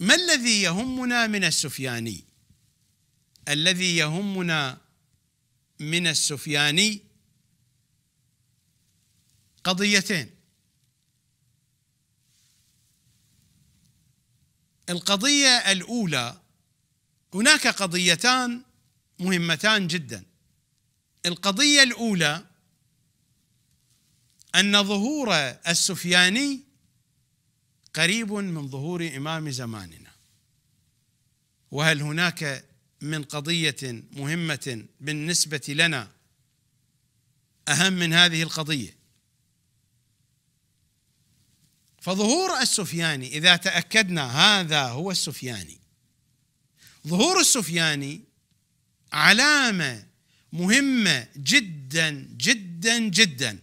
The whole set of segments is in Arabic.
ما الذي يهمنا من السفياني الذي يهمنا من السفياني قضيتين القضية الأولى هناك قضيتان مهمتان جدا القضية الأولى أن ظهور السفياني قريب من ظهور إمام زماننا وهل هناك من قضية مهمة بالنسبة لنا أهم من هذه القضية فظهور السفياني إذا تأكدنا هذا هو السفياني ظهور السفياني علامة مهمة جدا جدا جدا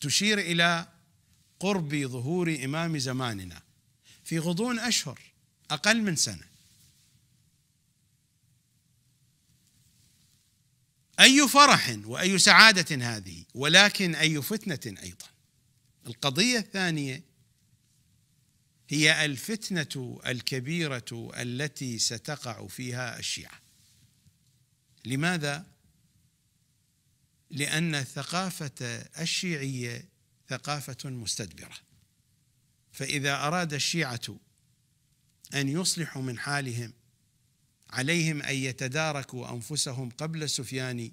تشير إلى قرب ظهور إمام زماننا في غضون أشهر أقل من سنة أي فرح وأي سعادة هذه ولكن أي فتنة أيضا القضية الثانية هي الفتنة الكبيرة التي ستقع فيها الشيعة لماذا؟ لأن الثقافة الشيعية ثقافة مستدبرة فإذا أراد الشيعة أن يصلحوا من حالهم عليهم أن يتداركوا أنفسهم قبل سفيان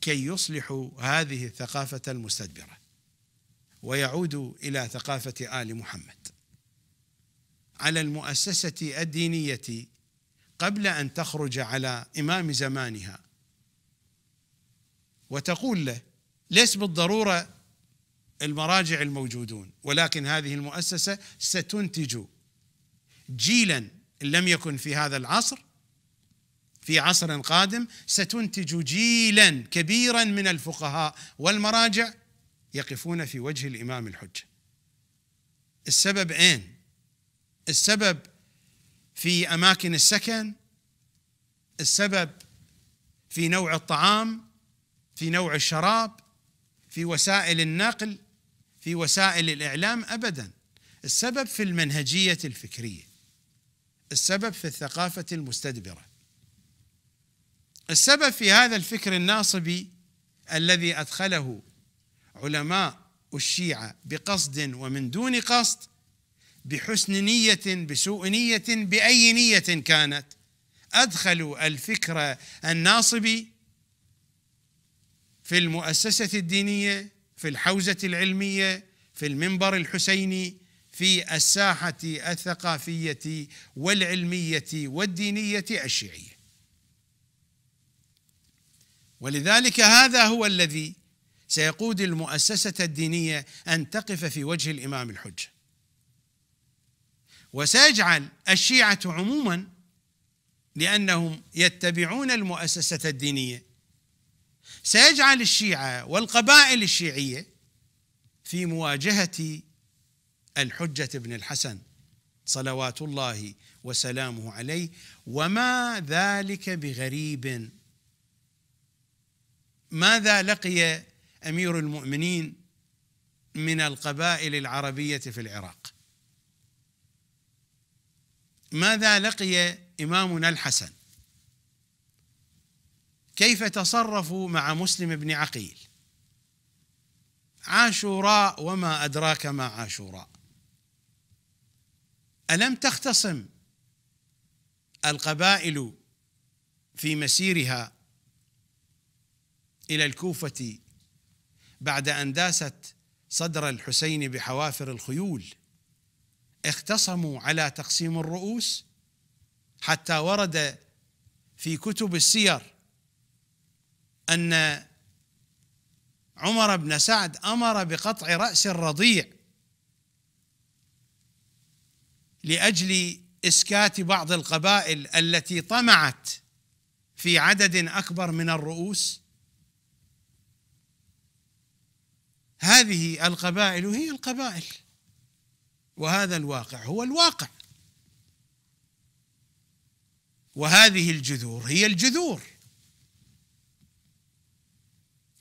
كي يصلحوا هذه الثقافة المستدبرة ويعودوا إلى ثقافة آل محمد على المؤسسة الدينية قبل أن تخرج على إمام زمانها وتقول له ليس بالضرورة المراجع الموجودون ولكن هذه المؤسسه ستنتج جيلا ان لم يكن في هذا العصر في عصر قادم ستنتج جيلا كبيرا من الفقهاء والمراجع يقفون في وجه الامام الحجه السبب اين السبب في اماكن السكن السبب في نوع الطعام في نوع الشراب في وسائل النقل في وسائل الاعلام ابدا السبب في المنهجيه الفكريه السبب في الثقافه المستدبره السبب في هذا الفكر الناصبي الذي ادخله علماء الشيعه بقصد ومن دون قصد بحسن نيه بسوء نيه باي نيه كانت ادخلوا الفكر الناصبي في المؤسسه الدينيه في الحوزة العلمية في المنبر الحسيني في الساحة الثقافية والعلمية والدينية الشيعية ولذلك هذا هو الذي سيقود المؤسسة الدينية أن تقف في وجه الإمام الحجة وسيجعل الشيعة عموما لأنهم يتبعون المؤسسة الدينية سيجعل الشيعة والقبائل الشيعية في مواجهة الحجة ابن الحسن صلوات الله وسلامه عليه وما ذلك بغريب ماذا لقي امير المؤمنين من القبائل العربيه في العراق ماذا لقي امامنا الحسن كيف تصرفوا مع مسلم بن عقيل عاشوراء وما أدراك ما عاشوراء ألم تختصم القبائل في مسيرها إلى الكوفة بعد أن داست صدر الحسين بحوافر الخيول اختصموا على تقسيم الرؤوس حتى ورد في كتب السير ان عمر بن سعد امر بقطع راس الرضيع لاجل اسكات بعض القبائل التي طمعت في عدد اكبر من الرؤوس هذه القبائل هي القبائل وهذا الواقع هو الواقع وهذه الجذور هي الجذور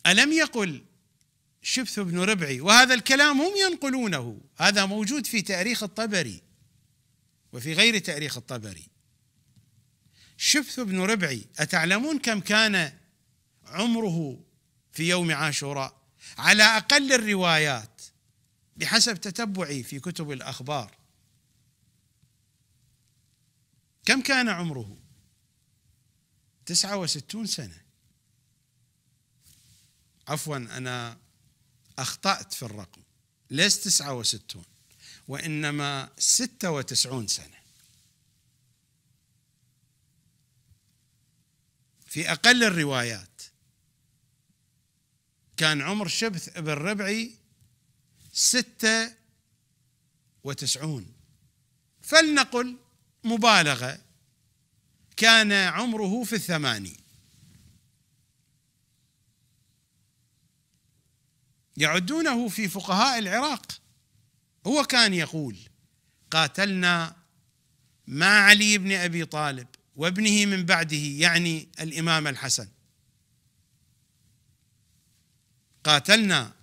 ألم يقل شبث بن ربعي وهذا الكلام هم ينقلونه هذا موجود في تاريخ الطبري وفي غير تاريخ الطبري شبث بن ربعي أتعلمون كم كان عمره في يوم عاشوراء على أقل الروايات بحسب تتبعي في كتب الأخبار كم كان عمره تسعة وستون سنة عفوا أنا أخطأت في الرقم ليس 69 وإنما 96 سنة في أقل الروايات كان عمر شبث بن ربعي ستة وتسعون فلنقل مبالغة كان عمره في الثمانين يعدونه في فقهاء العراق هو كان يقول قاتلنا مع علي بن ابي طالب وابنه من بعده يعني الامام الحسن قاتلنا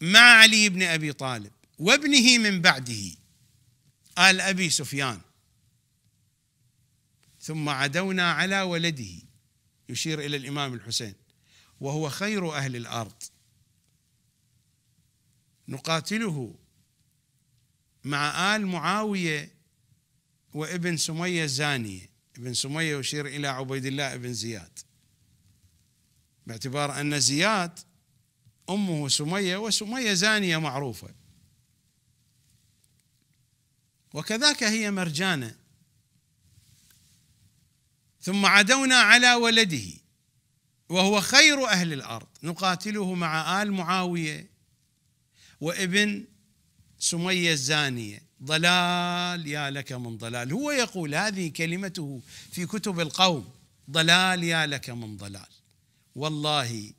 مع علي بن ابي طالب وابنه من بعده ال ابي سفيان ثم عدونا على ولده يشير الى الامام الحسين وهو خير اهل الارض نقاتله مع آل معاوية وابن سمية الزانية ابن سمية يشير إلى عبيد الله بن زياد باعتبار أن زياد أمه سمية وسمية زانية معروفة وكذاك هي مرجانة ثم عدونا على ولده وهو خير أهل الأرض نقاتله مع آل معاوية وابن سمية الزانية ضلال يا لك من ضلال هو يقول هذه كلمته في كتب القوم ضلال يا لك من ضلال والله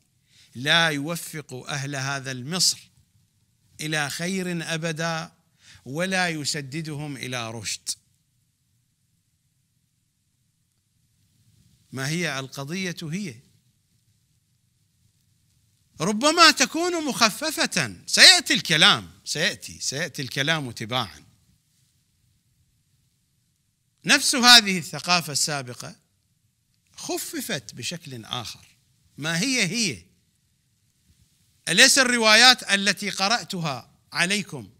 لا يوفق أهل هذا المصر إلى خير أبدا ولا يسددهم إلى رشد ما هي القضية هي ربما تكون مخففة سيأتي الكلام سيأتي سيأتي الكلام تباعا نفس هذه الثقافة السابقة خففت بشكل آخر ما هي هي أليس الروايات التي قرأتها عليكم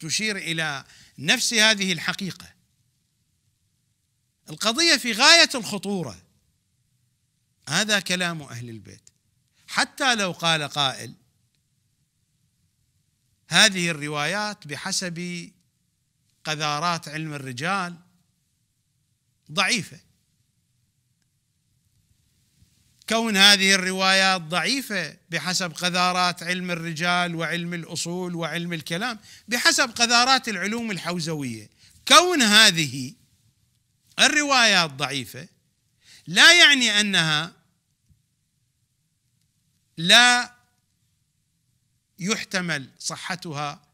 تشير إلى نفس هذه الحقيقة القضية في غاية الخطورة هذا كلام أهل البيت حتى لو قال قائل هذه الروايات بحسب قذارات علم الرجال ضعيفه كون هذه الروايات ضعيفه بحسب قذارات علم الرجال وعلم الاصول وعلم الكلام بحسب قذارات العلوم الحوزويه كون هذه الروايات ضعيفه لا يعني انها لا يحتمل صحتها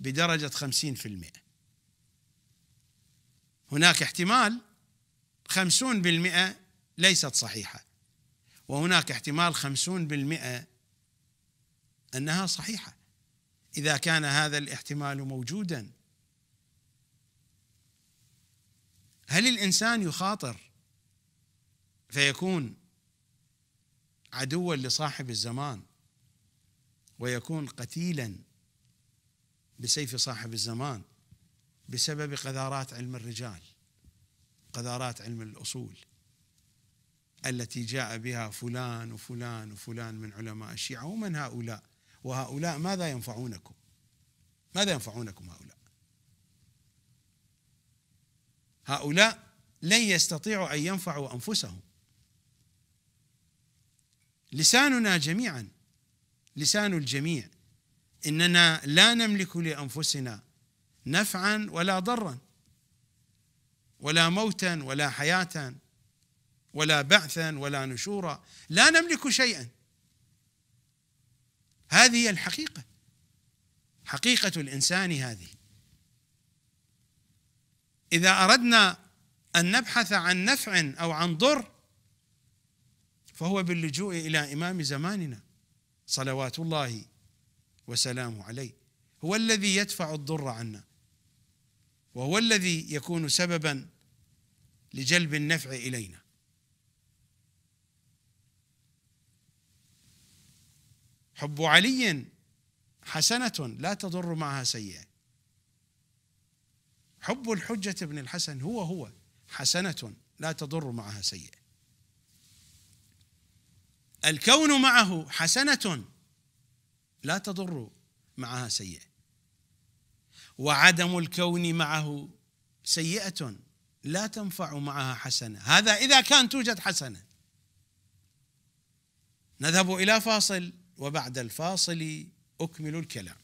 بدرجة خمسين في المئة هناك احتمال خمسون بالمئة ليست صحيحة وهناك احتمال خمسون بالمئة أنها صحيحة إذا كان هذا الاحتمال موجودا هل الإنسان يخاطر فيكون عدوا لصاحب الزمان ويكون قتيلا بسيف صاحب الزمان بسبب قذارات علم الرجال قذارات علم الاصول التي جاء بها فلان وفلان وفلان من علماء الشيعه ومن هؤلاء وهؤلاء ماذا ينفعونكم؟ ماذا ينفعونكم هؤلاء؟ هؤلاء لن يستطيعوا ان ينفعوا انفسهم لساننا جميعا لسان الجميع اننا لا نملك لانفسنا نفعا ولا ضرا ولا موتا ولا حياه ولا بعثا ولا نشورا لا نملك شيئا هذه هي الحقيقه حقيقه الانسان هذه اذا اردنا ان نبحث عن نفع او عن ضر فهو باللجوء الى امام زماننا صلوات الله وسلامه عليه هو الذي يدفع الضر عنا وهو الذي يكون سببا لجلب النفع الينا حب علي حسنه لا تضر معها سيئه حب الحجه بن الحسن هو هو حسنه لا تضر معها سيئه الكون معه حسنة لا تضر معها سيئة وعدم الكون معه سيئة لا تنفع معها حسنة هذا إذا كان توجد حسنة نذهب إلى فاصل وبعد الفاصل أكمل الكلام